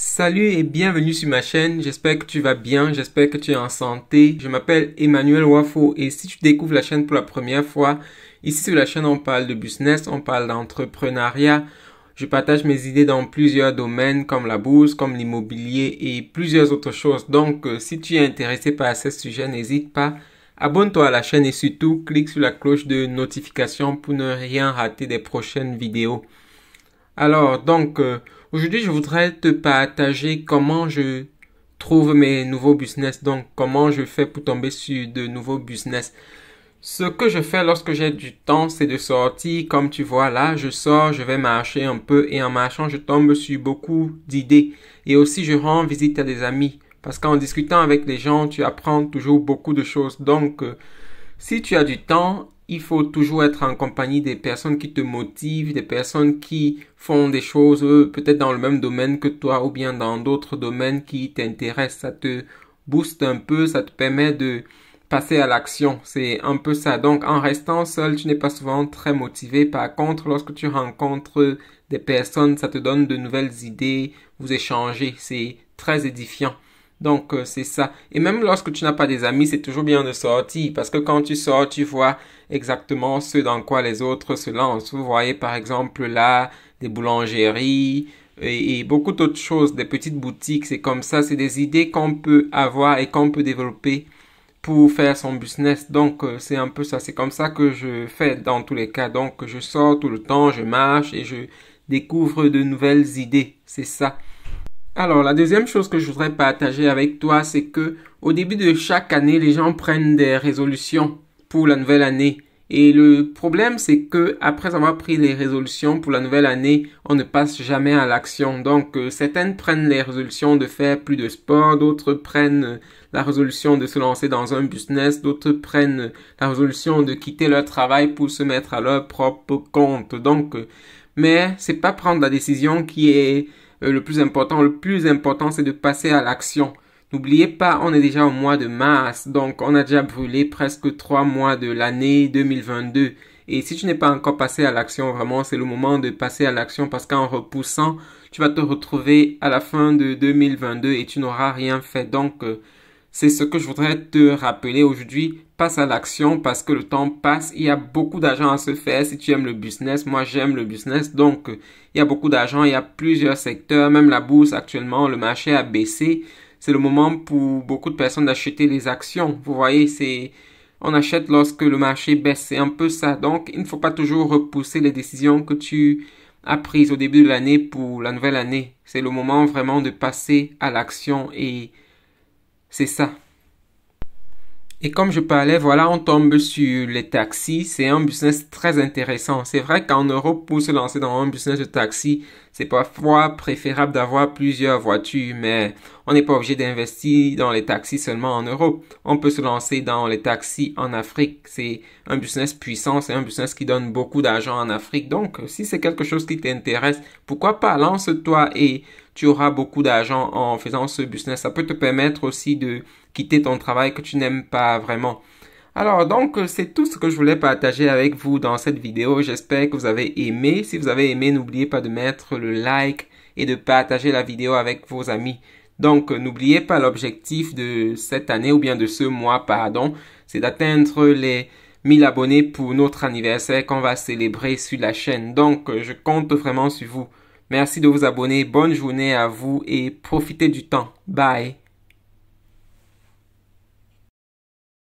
Salut et bienvenue sur ma chaîne, j'espère que tu vas bien, j'espère que tu es en santé. Je m'appelle Emmanuel Wafo et si tu découvres la chaîne pour la première fois, ici sur la chaîne on parle de business, on parle d'entrepreneuriat, je partage mes idées dans plusieurs domaines comme la bourse, comme l'immobilier et plusieurs autres choses. Donc euh, si tu es intéressé par ce sujet, n'hésite pas. Abonne-toi à la chaîne et surtout clique sur la cloche de notification pour ne rien rater des prochaines vidéos. Alors donc... Euh, Aujourd'hui, je voudrais te partager comment je trouve mes nouveaux business, donc comment je fais pour tomber sur de nouveaux business. Ce que je fais lorsque j'ai du temps, c'est de sortir, comme tu vois là, je sors, je vais marcher un peu et en marchant, je tombe sur beaucoup d'idées. Et aussi, je rends visite à des amis. Parce qu'en discutant avec les gens, tu apprends toujours beaucoup de choses. Donc, euh, si tu as du temps, il faut toujours être en compagnie des personnes qui te motivent, des personnes qui font des choses euh, peut-être dans le même domaine que toi ou bien dans d'autres domaines qui t'intéressent. Ça te booste un peu, ça te permet de passer à l'action. C'est un peu ça. Donc en restant seul, tu n'es pas souvent très motivé. Par contre, lorsque tu rencontres des personnes, ça te donne de nouvelles idées, vous échangez, c'est très édifiant. Donc, euh, c'est ça. Et même lorsque tu n'as pas des amis, c'est toujours bien de sortir parce que quand tu sors, tu vois exactement ce dans quoi les autres se lancent. Vous voyez, par exemple, là, des boulangeries et, beaucoup d'autres choses, des petites boutiques. C'est comme ça, c'est des idées qu'on peut avoir et qu'on peut développer pour faire son business. Donc, euh, c'est un peu ça. C'est comme ça que je fais dans tous les cas. Donc, je sors tout le temps, je marche et je découvre de nouvelles idées. C'est ça. Alors, la deuxième chose que je voudrais partager avec toi, c'est que au début de chaque année, les gens prennent des résolutions pour la nouvelle année. Et le problème, c'est que après avoir pris les résolutions pour la nouvelle année, on ne passe jamais à l'action. Donc, euh, certaines prennent les résolutions de faire plus de sport, d'autres prennent euh, la résolution de se lancer dans un business, d'autres prennent euh, la résolution de quitter leur travail pour se mettre à leur propre compte. Donc, mais c'est pas prendre la décision qui est euh, le plus important. Le plus important, c'est de passer à l'action. N'oubliez pas, on est déjà au mois de mars, donc on a déjà brûlé presque trois mois de l'année 2022. Et si tu n'es pas encore passé à l'action, vraiment, c'est le moment de passer à l'action parce qu'en repoussant, tu vas te retrouver à la fin de 2022 et tu n'auras rien fait. Donc, euh, c'est ce que je voudrais te rappeler aujourd'hui. Passe à l'action parce que le temps passe. Il y a beaucoup d'argent à se faire si tu aimes le business. Moi, j'aime le business. Donc, il y a beaucoup d'argent. Il y a plusieurs secteurs. Même la bourse actuellement, le marché a baissé. C'est le moment pour beaucoup de personnes d'acheter les actions. Vous voyez, c'est, on achète lorsque le marché baisse. C'est un peu ça. Donc, il ne faut pas toujours repousser les décisions que tu as prises au début de l'année pour la nouvelle année. C'est le moment vraiment de passer à l'action et c'est ça. Et comme je parlais, voilà, on tombe sur les taxis. C'est un business très intéressant. C'est vrai qu'en Europe, pour se lancer dans un business de taxi, c'est parfois préférable d'avoir plusieurs voitures, mais on n'est pas obligé d'investir dans les taxis seulement en Europe. On peut se lancer dans les taxis en Afrique. C'est un business puissant, c'est un business qui donne beaucoup d'argent en Afrique. Donc, si c'est quelque chose qui t'intéresse, pourquoi pas, lance-toi et tu auras beaucoup d'argent en faisant ce business. Ça peut te permettre aussi de quitter ton travail que tu n'aimes pas vraiment. Alors donc c'est tout ce que je voulais partager avec vous dans cette vidéo. J'espère que vous avez aimé. Si vous avez aimé, n'oubliez pas de mettre le like et de partager la vidéo avec vos amis. Donc n'oubliez pas l'objectif de cette année ou bien de ce mois, pardon, c'est d'atteindre les 1000 abonnés pour notre anniversaire qu'on va célébrer sur la chaîne. Donc je compte vraiment sur vous. Merci de vous abonner. Bonne journée à vous et profitez du temps. Bye.